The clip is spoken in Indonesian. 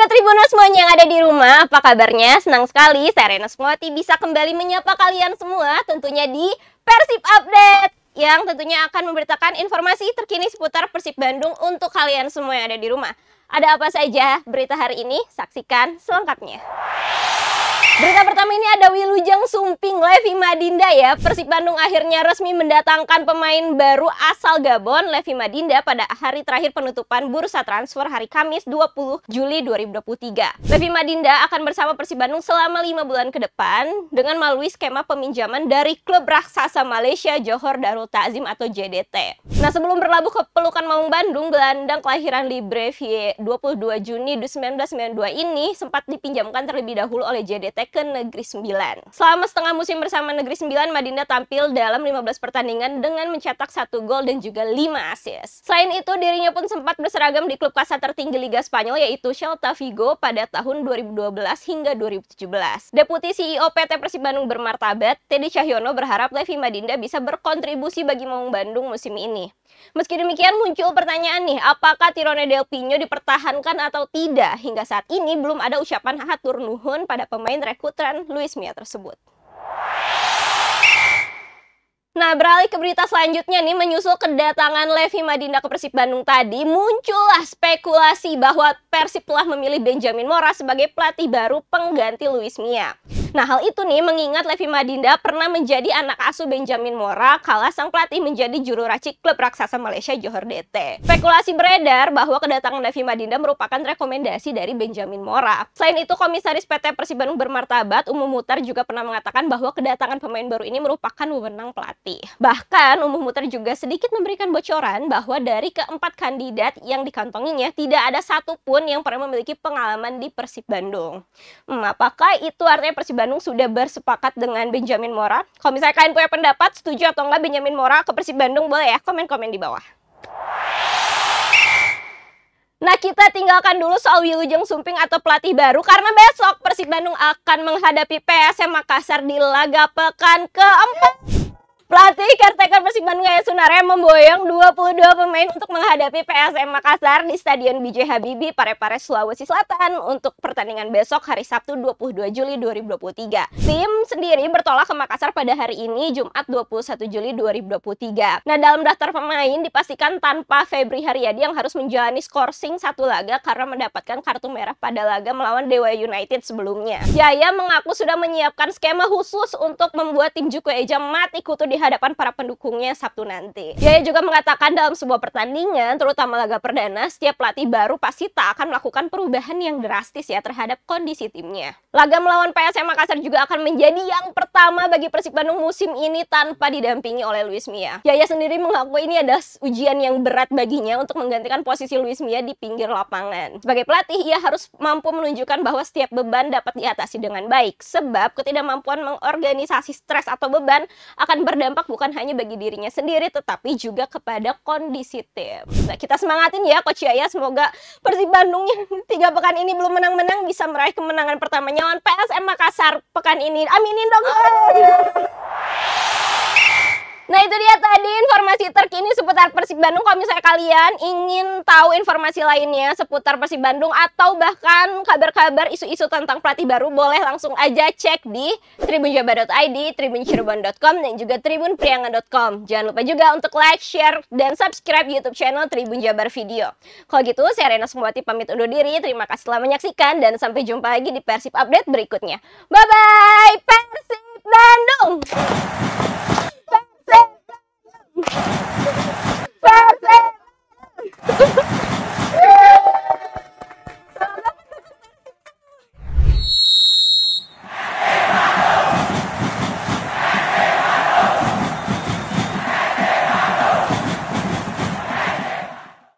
Warga Tribuners semuanya yang ada di rumah, apa kabarnya? Senang sekali, saya Rena bisa kembali menyapa kalian semua tentunya di Persib Update yang tentunya akan memberitakan informasi terkini seputar Persib Bandung untuk kalian semua yang ada di rumah. Ada apa saja berita hari ini? Saksikan selengkapnya. Berita pertama ini ada Wilujeng Sumping Levi Madinda ya. Persib Bandung akhirnya resmi mendatangkan pemain baru asal Gabon Levi Madinda pada hari terakhir penutupan bursa transfer hari Kamis 20 Juli 2023. Levi Madinda akan bersama Persib Bandung selama 5 bulan ke depan dengan melalui skema peminjaman dari klub raksasa Malaysia Johor Darul Ta'zim atau JDT. Nah, sebelum berlabuh ke pelukan Maung Bandung, gelandang kelahiran Librevie 22 Juni 1992 ini sempat dipinjamkan terlebih dahulu oleh JDT KDT ke Negeri Sembilan. Selama setengah musim bersama Negeri Sembilan, Madinda tampil dalam 15 pertandingan dengan mencetak satu gol dan juga 5 assist. Selain itu, dirinya pun sempat berseragam di klub kasta tertinggi Liga Spanyol yaitu Celta Vigo pada tahun 2012 hingga 2017. Deputi CEO PT Persib Bandung bermartabat, Teddy Cahyono berharap Levi Madinda bisa berkontribusi bagi Maung Bandung musim ini. Meski demikian muncul pertanyaan nih, apakah Tirone Del Pino dipertahankan atau tidak? Hingga saat ini belum ada ucapan hatur nuhun pada pemain mungkin rekrutan Luis Mia tersebut. Nah, beralih ke berita selanjutnya nih, menyusul kedatangan Levi Madinda ke Persib Bandung tadi, muncullah spekulasi bahwa Persib telah memilih Benjamin Mora sebagai pelatih baru pengganti Luis Mia. Nah, hal itu nih mengingat Levi Madinda pernah menjadi anak asuh Benjamin Mora kala sang pelatih menjadi juru racik klub raksasa Malaysia Johor DT. Spekulasi beredar bahwa kedatangan Levi Madinda merupakan rekomendasi dari Benjamin Mora. Selain itu, komisaris PT Persib Bandung bermartabat Umum Mutar juga pernah mengatakan bahwa kedatangan pemain baru ini merupakan wewenang pelatih. Bahkan Umum Mutar juga sedikit memberikan bocoran bahwa dari keempat kandidat yang dikantonginya tidak ada satupun yang pernah memiliki pengalaman di Persib Bandung. Hmm, apakah itu artinya Persib Bandung sudah bersepakat dengan Benjamin Mora. Kalau misalnya kalian punya pendapat setuju atau enggak Benjamin Mora ke Persib Bandung boleh ya komen-komen di bawah. Nah kita tinggalkan dulu soal Wilujeng Sumping atau pelatih baru karena besok Persib Bandung akan menghadapi PSM Makassar di laga pekan keempat. Pelatih caretaker Persib Bandung Yaya Sunarya memboyong 22 pemain untuk menghadapi PSM Makassar di Stadion BJ Habibie Parepare Sulawesi Selatan untuk pertandingan besok hari Sabtu 22 Juli 2023. Tim sendiri bertolak ke Makassar pada hari ini Jumat 21 Juli 2023. Nah, dalam daftar pemain dipastikan tanpa Febri Haryadi yang harus menjalani skorsing satu laga karena mendapatkan kartu merah pada laga melawan Dewa United sebelumnya. Jaya mengaku sudah menyiapkan skema khusus untuk membuat tim Juku Eja mati kutu di hadapan para pendukungnya Sabtu nanti. Yaya juga mengatakan dalam sebuah pertandingan, terutama laga perdana, setiap pelatih baru pasti tak akan melakukan perubahan yang drastis ya terhadap kondisi timnya. Laga melawan PSM Makassar juga akan menjadi yang pertama bagi Persib Bandung musim ini tanpa didampingi oleh Luis Mia. Yaya sendiri mengaku ini ada ujian yang berat baginya untuk menggantikan posisi Luis Mia di pinggir lapangan. Sebagai pelatih, ia harus mampu menunjukkan bahwa setiap beban dapat diatasi dengan baik. Sebab ketidakmampuan mengorganisasi stres atau beban akan berdampak berdampak bukan hanya bagi dirinya sendiri tetapi juga kepada kondisi tim. Nah, kita semangatin ya Coach Yaya semoga Persib Bandung yang tiga pekan ini belum menang-menang bisa meraih kemenangan pertamanya lawan PSM Makassar pekan ini. Aminin dong. Oh itu dia tadi informasi terkini seputar Persib Bandung. Kalau misalnya kalian ingin tahu informasi lainnya seputar Persib Bandung atau bahkan kabar-kabar isu-isu tentang pelatih baru, boleh langsung aja cek di tribunjabar.id, tribuncirebon.com, dan juga tribunpriangan.com. Jangan lupa juga untuk like, share, dan subscribe YouTube channel Tribun Jabar Video. Kalau gitu, saya Rena Sumwati pamit undur diri. Terima kasih telah menyaksikan dan sampai jumpa lagi di Persib Update berikutnya. Bye-bye, Persib Bandung! Oh!